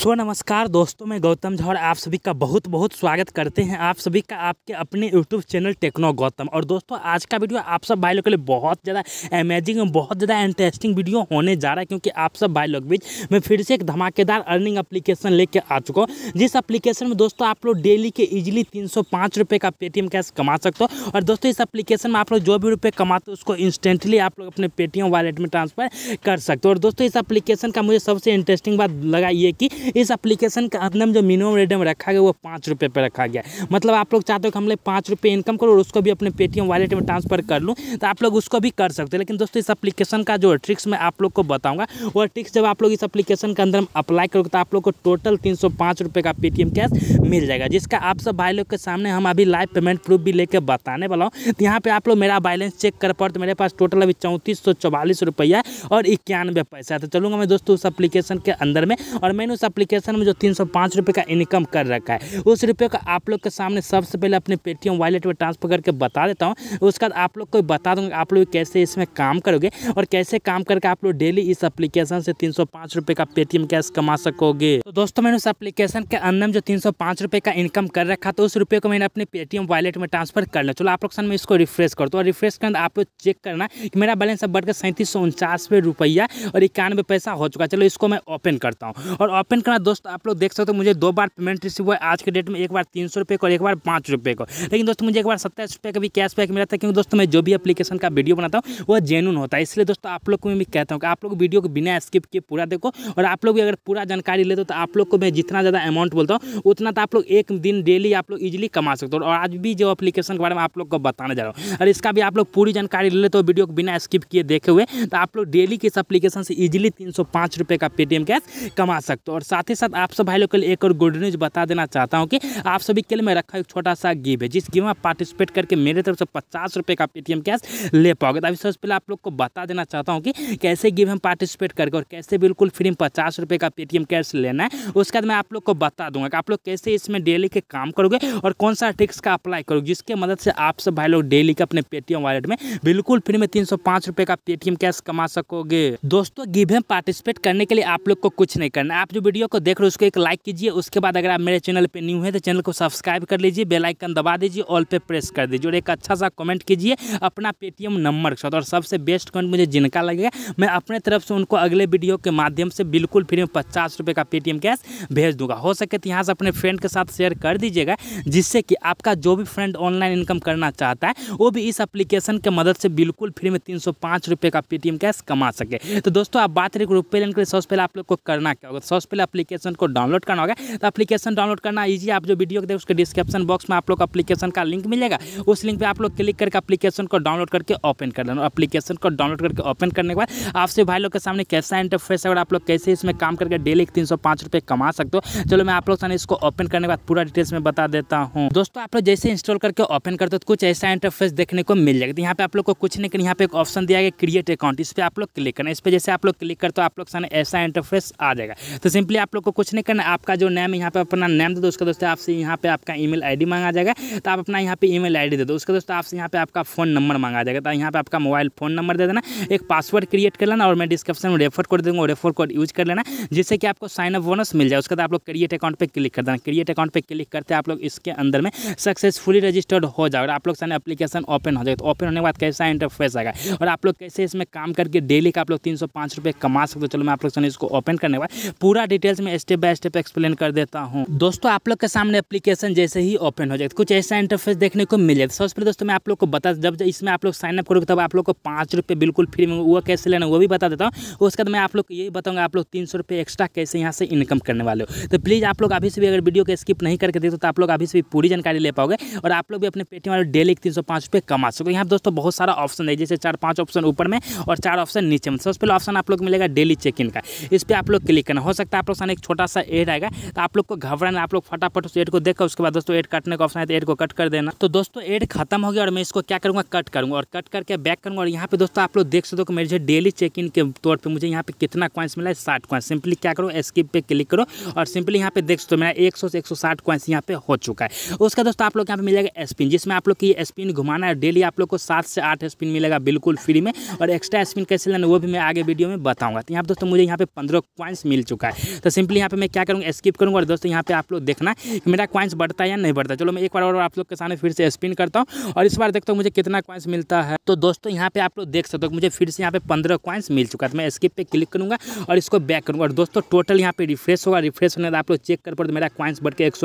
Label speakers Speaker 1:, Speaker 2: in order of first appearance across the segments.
Speaker 1: सो नमस्कार दोस्तों मैं गौतम झा और आप सभी का बहुत बहुत स्वागत करते हैं आप सभी का आपके अपने यूट्यूब चैनल टेक्नो गौतम और दोस्तों आज का वीडियो आप सब भाई लोग के लिए बहुत ज़्यादा अमेजिंग और बहुत ज़्यादा इंटरेस्टिंग वीडियो होने जा रहा है क्योंकि आप सब भाई लोग बीच मैं फिर से एक धमाकेदार अर्निंग अप्लीकेशन लेके आ चुका हूँ जिस अप्लीकेशन में दोस्तों आप लोग डेली के ईजिली तीन सौ का पेटीएम कैश कमा सकते हो और दोस्तों इस अप्लीकेशन में आप लोग जो भी रुपये कमाते हो उसको इंस्टेंटली आप लोग अपने पेटीएम वॉलेट में ट्रांसफर कर सकते हो और दोस्तों इस अप्लीकेशन का मुझे सबसे इंटरेस्टिंग बात लगा ये कि इस एप्लीकेशन का अंदर जो मिनिमम रेडियम रखा गया वो पाँच रुपये पर रखा गया मतलब आप लोग चाहते हो कि हम लोग पाँच रुपये इनकम करो और उसको भी अपने पेटीएम वॉलेट में ट्रांसफर कर लूँ तो आप लोग उसको भी कर सकते हैं लेकिन दोस्तों इस अपलीकेशन का जो ट्रिक्स मैं आप लोग को बताऊँगा वो ट्रिक्स जब आप लोग इस एप्लीकेशन के अंदर अप्लाई करोगे तो आप लोग को टोटल तीन का पेटीएम कैश मिल जाएगा जिसका आप सब भाई लोग के सामने हम अभी लाइव पेमेंट प्रूफ भी लेकर बताने वाला हूँ तो यहाँ पर आप लोग मेरा बैलेंस चेक कर पाओ तो मेरे पास टोटल अभी चौंतीस सौ चौवालीस रुपया और इक्यानवे पैसा है तो चलूँगा मैं दोस्तों उस एप्लीकेशन के अंदर में और मैंने उस एप्लीकेशन में जो तीन सौ का इनकम कर रखा है उस रुपये का आप लोग के सामने सबसे पहले अपने पेटीएम वॉलेट में ट्रांसफर करके बता देता हूँ उसके बाद आप लोग को बता दूँगा आप लोग कैसे इसमें काम करोगे और कैसे काम करके आप लोग डेली इस एप्लीकेशन से तीन सौ का पेटीएम कैश कमा सकोगे तो दोस्तों मैंने उस एप्लीकेशन के अंदर में जो तीन सौ का इनकम कर रखा तो उस रुपये को मैंने अपने पेटीएम वॉलेट में ट्रांसफर कर लिया चलो आप लोग मैं इसको रिफ्रेश करता हूँ रिफ्रेश कर आप लोग चेक करना कि मेरा बैलेंस अब बढ़कर सैंतीस सौ रुपया और इक्यानवे पैसा हो चुका चलो इसको मैं ओपन करता हूँ और ओपन रखना दोस्त आप लोग देख सकते हो मुझे दो बार पेमेंट रिसीव हुआ है आज के डेट में एक बार तीन सौ रुपये और एक बार पाँच रुपये को लेकिन दोस्तों मुझे एक बार सत्ताईस रुपये का भी कैशबैक मिला था क्योंकि दोस्तों मैं जो भी अपलीकेशन का वीडियो बनाता हूँ वो जेनुन होता है इसलिए दोस्तों आप लोग को मैं भी कहता हूँ कि आप लोग वीडियो को बिना स्किप किए पूरा देखो और आप लोग भी अगर पूरा जानकारी लेते हो तो आप लोग को मैं जितना ज़्यादा अमाउंट बोलता हूँ उतना तो आप लोग एक दिन डेली आप लोग ईजिली कमा सकते हो और आज भी जो अपलीकेशन के बारे में आप लोग को बताने जा रहा हूँ और इसका भी आप लोग पूरी जानकारी ले लेते हो वीडियो को बिना स्किप किए देखे हुए तो आप लोग डेली किस अपलीकेशन से ईजिली तीन सौ का पेटीएम कैश कमा सकते हो और साथ साथ ही साथ आप सब भाई लोग के लिए एक और गुड न्यूज़ बता देना चाहता हूँ कि आप सभी के लिए मैं रखा एक छोटा सा गिव है जिस गिव में पार्टिसिपेट करके मेरे तरफ से पचास रुपये का पेटीएम कैश ले पाओगे तो अभी सबसे पहले आप लोग को बता देना चाहता हूँ कि कैसे गिव हम पार्टिसिपेट करके और कैसे बिल्कुल फ्री में पचास का पेटीएम कैश लेना है उसके बाद मैं आप लोग को बता दूंगा कि आप लोग कैसे इसमें डेली के काम करोगे और कौन सा टिक्स का अप्लाई करोगे जिसके मदद से आप सब भाई लोग डेली के अपने पेटीएम वॉलेट में बिल्कुल फ्री में तीन रुपए का पेटीएम कैश कमा सकोगे दोस्तों गिव में पार्टिसिपेट करने के लिए आप लोग को कुछ नहीं करना आप जो वीडियो को देख रहे हो उसको एक लाइक कीजिए उसके बाद अगर आप मेरे चैनल पे न्यू है तो चैनल को सब्सक्राइब कर लीजिए बेलाइकन दबा दीजिए ऑल पे प्रेस कर दीजिए और एक अच्छा सा कमेंट कीजिए अपना पेटीएम नंबर के साथ और सबसे बेस्ट कमेंट मुझे जिनका लगेगा मैं अपने तरफ से उनको अगले वीडियो के माध्यम से बिल्कुल फ्री में पचास रुपये का पेटीएम कैश भेज दूंगा हो सके तो यहाँ से अपने फ्रेंड के साथ शेयर कर दीजिएगा जिससे कि आपका जो भी फ्रेंड ऑनलाइन इनकम करना चाहता है वो भी इस अप्लीकेशन की मदद से बिल्कुल फ्री में तीन सौ का पेटीएम कैश कमा सके तो दोस्तों आप बात रही रुपये लेने के लिए सबसे पहले आप लोग को करना क्या होगा सबसे पहले एप्लीकेशन को डाउनलोड करना होगा तो एप्लीकेशन डाउनलोड करना ईजी आप जो वीडियो देखें उसके डिस्क्रिप्शन बॉक्स में आप लोग अपलीकेशन का लिंक मिलेगा उस लिंक पर आप लोग क्लिक करके अपलीकेशन को डाउनलोड करके ओपन कर देना अपलीकेशन को डाउनलोड करके ओपन करने के बाद आपसे भाई लोग के सामने कैसा इंटरफेस है और आप लोग कैसे इसमें काम करके डेली तीन सौ कमा सकते हो चलो मैं आप लोग सामने इसको ओपन करने के बाद पूरा डिटेल्स में बता देता हूँ दोस्तों आप लोग जैसे इंस्टॉल करके ओपन करते हो तो कुछ ऐसा इंटरफेस देखने को मिल जाएगा यहाँ पे आप लोग को कुछ नहीं यहाँ पे एक ऑप्शन दिया गया क्रिएट अकाउंट इस पर आप लोग क्लिक करना इस पर जैसे आप लोग क्लिक करते हो आप लोग सामने ऐसा इंटरफेस आ जाएगा तो सिंपली आप लोग को कुछ नहीं करना आपका जो नेम यहाँ पे अपना नेम दे दो उसका दोस्तों आपसे यहाँ पे आपका ईमेल आईडी मांगा जाएगा तो आप अपना यहाँ पे ईमेल आईडी दे दो उसका दोस्तों आपसे यहाँ पे आपका फोन नंबर मांगा जाएगा तो यहाँ पे आपका मोबाइल फोन नंबर दे देना एक पासवर्ड क्रिएट कर लेना और मैं डिस्क्रिप्शन में रेफर कर दूँगा रेफर कोड यूज कर लेना जिससे कि आपको साइन अप बोनस मिल जाए उसके बाद आप लोग क्रिएट अकाउंट पर क्लिक कर देना क्रिएट अकाउंट पर क्लिक करते आप लोग इसके अंदर में सक्सेसफुली रजिस्टर्ड हो जाए और आप लोग सामने अपलीकेशन ओपन हो जाएगा तो ओपन होने के बाद कैसा इंटरफेस आएगा और आप लोग कैसे इसमें काम करके डेली का आप लोग तीन सौ कमा सकते हो चलो मैं आप लोग सामने इसको ओपन करने के बाद पूरा डिटेल डिटेल्स में स्टेप बाय स्टेप एक्सप्लेन कर देता हूँ दोस्तों आप लोग के सामने एप्लीकेशन जैसे ही ओपन हो जाएगा कुछ ऐसा इंटरफेस देखने को मिले सबसे पहले दोस्तों मैं आप लोग को बता जब इसमें आप लोग साइनअप करोगे तब आप लोग को पाँच रुपये बिल्कुल फ्री में वो कैसे लेना वो भी बता देता हूँ उसके बाद मैं आप लोग को यही बताऊँगा आप लोग तीन सौ रुपये एक्स्ट्रा कैसे यहाँ से इनकम करने वाले हो तो प्लीज़ आप लोग अभी से भी अगर वीडियो को स्किप नहीं करके देखो तो आप लोग अभी से भी पूरी जानकारी ले पाओगे और आप लोग भी अपने पेटीएम वाले डेली तीन सौ पांच रुपये कमा सको यहाँ दोस्तों बहुत सारा ऑप्शन है जैसे चार पाँच ऑप्शन ऊपर में और चार ऑप्शन नीचे में सबसे पहले ऑप्शन आप लोग मिलेगा डेली चेक इन का इस पर आप लोग क्लिक करना हो सकता है आप लोग ऑप्शन एक छोटा सा एड आएगा तो आप लोग को घबरा आप लोग फटाफट उस एड को देखकर उसके बाद दोस्तों एड काटने का ऑप्शन है तो एड को कट कर देना तो दोस्तों एड खत्म हो गया और मैं इसको क्या करूँगा कट करूँगा और कट करके बैक करूँगा और यहाँ पे दोस्तों आप लोग देख सकते हो कि मेरे डेली चेक इन के तौर पर मुझे यहाँ पे कितना कॉइन्स मिला है साठ कॉइन्स सिंपली क्या करो स्किप पे क्लिक करो और सिंपली यहाँ पे देख सकते हो मेरा एक से एक सौ साठ कॉइन्स यहाँ पे हो चुका है उसका दोस्तों आप लोग यहाँ पे मिलेगा स्पिन जिसमें आप लोग की स्पिन घुमाना है डेली आप लोग को सात से आठ स्पिन मिलेगा बिल्कुल फ्री में और एक्स्ट्रा स्पिन कैसे लेना वो भी मैं आगे वीडियो में बताऊंगा तो यहाँ दोस्तों मुझे यहाँ पे पंद्रह क्वाइंस मिल चुका है तो तो सिंपली यहाँ पे मैं क्या करूँगा स्किप करूँगा और दोस्तों यहाँ पे आप लोग देखना मेरा क्वाइंस बढ़ता है या नहीं बढ़ता चलो मैं एक बार और आप लोग के सामने फिर से स्पिन करता हूँ और इस बार देखता हूँ मुझे कितना क्वाइंस मिलता है तो दोस्तों यहाँ पे आप लोग देख सकते हो मुझे फिर से यहाँ पे पंद्रह क्वाइंस मिल चुका है तो मैं स्किप पे क्लिक करूँगा और इसको बैक करूँगा और दोस्तों टोटल यहाँ पे रिफ्रेश होगा रिफ्रेश होने आप लोग चेक कर पड़ो तो मेरा क्वाइंस बढ़ के एक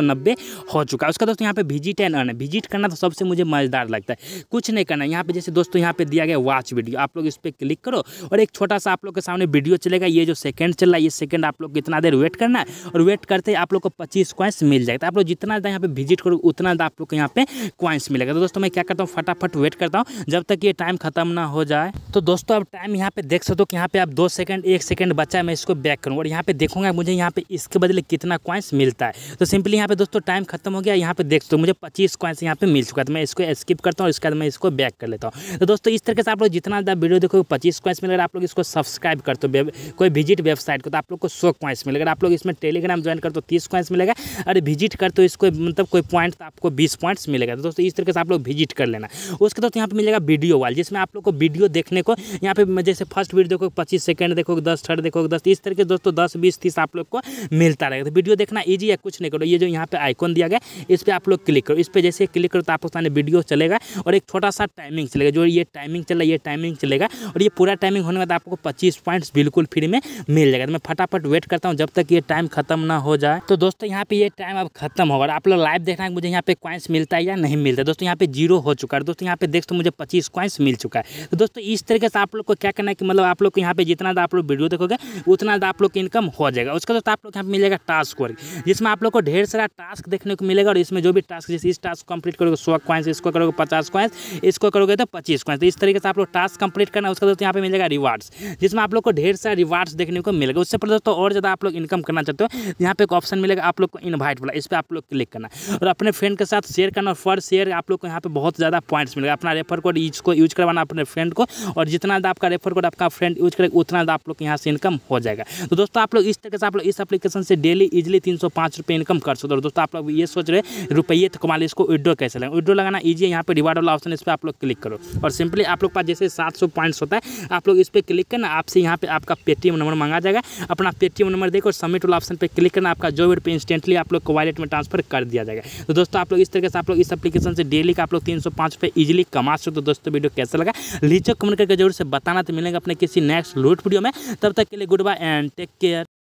Speaker 1: हो चुका है उसका दोस्तों यहाँ पे विजिट एंड अर्न विजिट करना तो सबसे मुझे मज़ेदार लगता है कुछ नहीं करना यहाँ पे जैसे दोस्तों यहाँ पे दिया गया वॉच वीडियो आप लोग इस पर क्लिक करो और एक छोटा सा आप लोग के सामने वीडियो चलेगा ये जो सेकंड चल रहा है ये सेकंड आप लोग कितना देर देर वेट करना है और वेट करते ही आप लोग को पच्चीस क्वाइंस मिल जाएगा तो आप लोग जितना ज़्यादा यहाँ पे विजिट करोगे उतना ज़्यादा आप लोग को यहाँ पे क्वाइंस मिलेगा तो दोस्तों मैं क्या करता हूँ फटाफट वेट करता हूँ जब तक ये टाइम खत्म ना हो जाए तो दोस्तों अब टाइम यहाँ पे देख सकते हो कि यहाँ पे आप दो सेकंड एक सेकंड बचा मैं इसको बैक करूँगा और यहाँ पे देखूंगा मुझे यहाँ पे इसके बदले कितना क्वाइंस मिलता है तो सिंपली यहाँ पे दोस्तों टाइम खत्म हो गया यहाँ पे देख सकते हो मुझे पच्चीस क्वाइंस यहाँ पे मिल चुका है तो मैं इसको स्किप करता हूँ इसके बाद मैं इसको बैक कर लेता हूँ तो दोस्तों इस तरीके से आप लोग जितना ज़्यादा वीडियो देखोगे पच्चीस क्वाइंस मिलेगा आप लोग इसको सब्सक्राइब करते हो कोई विजिट वेबसाइट को तो आप लोग को सौ क्वाइंस मिलेगा अगर आप लोग इसमें टेलीग्राम ज्वाइन कर तो तीस पॉइंट्स मिलेगा अरे विजिट कर तो इसको मतलब कोई पॉइंट तो आपको बीस पॉइंट्स मिलेगा तो दोस्तों इस तरीके से आप लोग विजिट कर लेना उसके दोस्तों यहाँ पर मिलेगा वीडियो वाल जिसमें आप लोग को वीडियो देखने को यहाँ पे जैसे फर्स्ट वीडियो देखो पच्चीस सेकेंड देखो दस थर्ड देखो दस इस तरीके दोस्तों दस बीस तीस आप लोग को मिलता रहेगा तो वीडियो देखना ईजी है कुछ नहीं करो ये जो यहाँ पे आइकॉन दिया गया इस पर आप लोग क्लिक करो इस पर जैसे क्लिक करो तो आपको सामने वीडियो चलेगा और एक छोटा सा टाइमिंग चलेगा जो ये टाइमिंग चला ये टाइमिंग चलेगा और ये पूरा टाइमिंग होने के बाद आपको पच्चीस पॉइंट्स बिल्कुल फ्री में मिल जाएगा तो मैं फटाफट वेट करता हूँ जब तक ये टाइम खत्म ना हो जाए तो दोस्तों यहाँ पे ये टाइम अब खत्म होगा आप लोग लाइव देखना है मुझे यहाँ पे क्वाइंस मिलता है या नहीं मिलता दोस्तों यहाँ पे जीरो हो चुका है दोस्तों यहाँ पे देख तो मुझे पच्चीस क्वाइंस मिल चुका है तो दोस्तों इस तरीके से आप लोग को क्या करना है कि मतलब आप लोग को यहाँ पे जितना आप लोग वीडियो देखोगे उतना आप लोग की इनकम हो जाएगा उसके दोस्तों आप लोग यहाँ पे मिलेगा टास्क वर्क जिसमें आप लोग को ढेर सारा टास्क देखने को मिलेगा और इसमें जो भी टास्क जैसे इस टास्क कंप्लीट करोगे सौ क्वाइंस इसको करोगे पचास क्वाइंस इसको करोगे तो पच्चीस क्वाइंस इस तरीके से आप लोग टास्क कंप्लीट करना उसका दोस्तों यहाँ पे मिलेगा रिवार्ड्स जिसमें आप लोग को ढेर सारा रिवार्ड्स देखने को मिलेगा उससे पर दोस्तों और ज़्यादा आप लोग इनकम करना चाहते हो यहाँ पे एक ऑप्शन मिलेगा आप लोग को इन्वाइट वाला इस पर आप लोग क्लिक करना और अपने फ्रेंड के साथ शेयर करना और फर्स्ट शेयर आप लोग को यहाँ पे बहुत ज़्यादा पॉइंट्स मिलेगा अपना रेफर कोड इसको को यूज करवाना अपने फ्रेंड को और जितना ज़्यादा आपका रेफर कोड आपका फ्रेंड यूज करेगा उतना ज़्यादा आप लोग यहाँ से इनकम हो जाएगा तो दोस्तों आप लोग इस तरह से आप लोग इस अपलीकेशन से डेली इजिली तीन सौ पाँच रुपये इनकम कर सकते हो दोस्तों आप लोग ये सोच रहे रुपये तो कमा इसको विड्रो कैसे लगे विड्रो लगाना ईजी है यहाँ पर रिवार्ड वाला ऑप्शन इस पर आप लोग क्लिक करो और सिंपली आप लोग पास जैसे सात पॉइंट्स होता है आप लोग इस पर क्लिक करना आपसे यहाँ पे आपका पेटीएम नंबर मांगा जाएगा अपना पेटीएम नंबर देखो देखो सबमिट वाला ऑप्शन पर क्लिक करना आपका जो भी रुपये इंस्टेंटली आप लोग को वॉलेट में ट्रांसफर कर दिया जाएगा तो दोस्तों आप लोग इस तरीके से आप लोग इस एप्लीकेशन से डेली का आप लोग तीन सौ पाँच रुपये कमा सकते हो तो दोस्तों वीडियो कैसा लगा लीचो कमेंट करके जरूर से बताना तो मिलेंगे अपने किसी नेक्स्ट लूट वीडियो में तब तक के लिए goodbye and take care